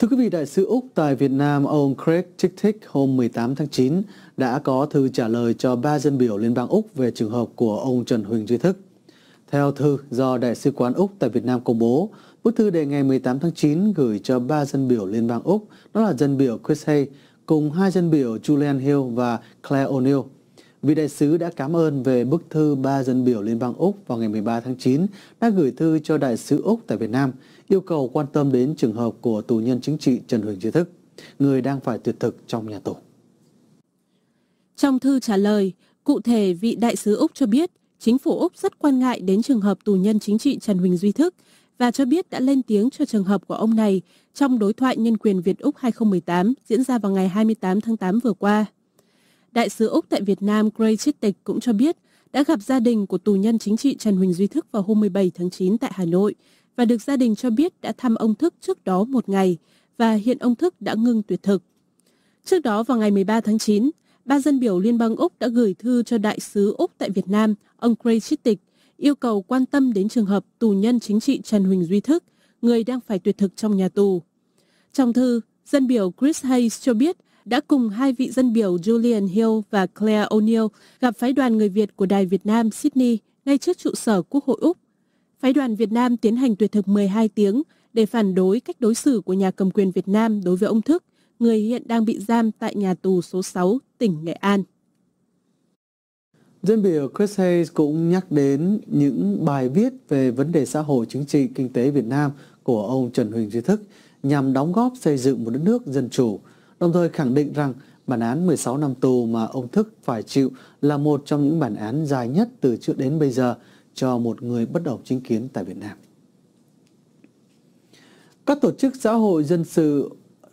Thưa quý vị, Đại sứ Úc tại Việt Nam ông Craig Tick hôm 18 tháng 9 đã có thư trả lời cho ba dân biểu Liên bang Úc về trường hợp của ông Trần Huỳnh Duy Thức. Theo thư do Đại sứ quán Úc tại Việt Nam công bố, bức thư đề ngày 18 tháng 9 gửi cho ba dân biểu Liên bang Úc, đó là dân biểu Chris Hay cùng hai dân biểu Julian Hill và Claire O'Neill Vị đại sứ đã cảm ơn về bức thư ba dân biểu Liên bang Úc vào ngày 13 tháng 9 đã gửi thư cho đại sứ Úc tại Việt Nam, yêu cầu quan tâm đến trường hợp của tù nhân chính trị Trần Huỳnh Trí Thức, người đang phải tuyệt thực trong nhà tù. Trong thư trả lời, cụ thể vị đại sứ Úc cho biết chính phủ Úc rất quan ngại đến trường hợp tù nhân chính trị Trần Huỳnh Duy Thức và cho biết đã lên tiếng cho trường hợp của ông này trong đối thoại nhân quyền Việt-Úc 2018 diễn ra vào ngày 28 tháng 8 vừa qua. Đại sứ Úc tại Việt Nam Gray Chittik cũng cho biết đã gặp gia đình của tù nhân chính trị Trần Huỳnh Duy Thức vào hôm 17 tháng 9 tại Hà Nội và được gia đình cho biết đã thăm ông Thức trước đó một ngày và hiện ông Thức đã ngưng tuyệt thực. Trước đó vào ngày 13 tháng 9, ba dân biểu Liên bang Úc đã gửi thư cho đại sứ Úc tại Việt Nam, ông Gray Chittik, yêu cầu quan tâm đến trường hợp tù nhân chính trị Trần Huỳnh Duy Thức, người đang phải tuyệt thực trong nhà tù. Trong thư, dân biểu Chris Hayes cho biết đã cùng hai vị dân biểu Julian Hill và Claire O'Neill gặp phái đoàn người Việt của Đài Việt Nam Sydney ngay trước trụ sở Quốc hội Úc. Phái đoàn Việt Nam tiến hành tuyệt thực 12 tiếng để phản đối cách đối xử của nhà cầm quyền Việt Nam đối với ông Thức, người hiện đang bị giam tại nhà tù số 6, tỉnh Nghệ An. Dân biểu Chris Hayes cũng nhắc đến những bài viết về vấn đề xã hội chính trị kinh tế Việt Nam của ông Trần Huỳnh Duy Thức nhằm đóng góp xây dựng một đất nước dân chủ, đồng thời khẳng định rằng bản án 16 năm tù mà ông Thức phải chịu là một trong những bản án dài nhất từ trước đến bây giờ cho một người bất đồng chính kiến tại Việt Nam. Các tổ chức xã hội dân sự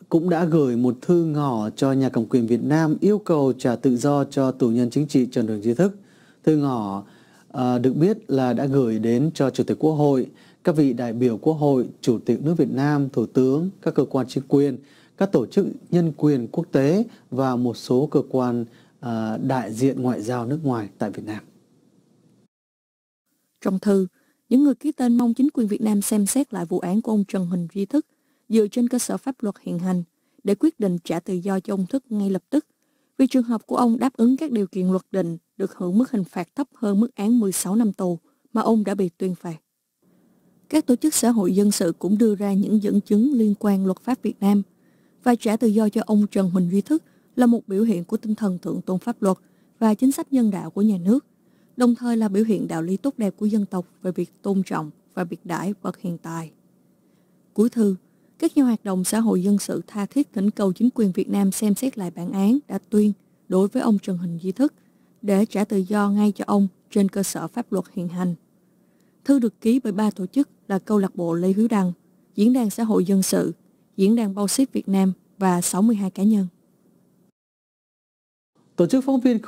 cũng đã gửi một thư ngỏ cho nhà cầm quyền Việt Nam yêu cầu trả tự do cho tù nhân chính trị Trần Đường Duy Thức. Thư ngỏ à, được biết là đã gửi đến cho Chủ tịch Quốc hội, các vị đại biểu Quốc hội, Chủ tịch nước Việt Nam, Thủ tướng, các cơ quan chính quyền – các tổ chức nhân quyền quốc tế và một số cơ quan à, đại diện ngoại giao nước ngoài tại Việt Nam. Trong thư, những người ký tên mong chính quyền Việt Nam xem xét lại vụ án của ông Trần Huỳnh Duy Thức dựa trên cơ sở pháp luật hiện hành để quyết định trả tự do cho ông Thức ngay lập tức, vì trường hợp của ông đáp ứng các điều kiện luật định được hưởng mức hình phạt thấp hơn mức án 16 năm tù mà ông đã bị tuyên phạt. Các tổ chức xã hội dân sự cũng đưa ra những dẫn chứng liên quan luật pháp Việt Nam – và trả tự do cho ông Trần Huỳnh Duy Thức là một biểu hiện của tinh thần thượng tôn pháp luật và chính sách nhân đạo của nhà nước, đồng thời là biểu hiện đạo lý tốt đẹp của dân tộc về việc tôn trọng và biệt đãi vật hiện tại. Cuối thư, các nhà hoạt động xã hội dân sự tha thiết thỉnh cầu chính quyền Việt Nam xem xét lại bản án đã tuyên đối với ông Trần Huỳnh Duy Thức để trả tự do ngay cho ông trên cơ sở pháp luật hiện hành. Thư được ký bởi ba tổ chức là Câu lạc bộ Lê Hiếu Đăng, Diễn đàn Xã hội Dân sự, Diễn đàn bao Bauxit Việt Nam và 62 cá nhân. Tổ chức phóng viên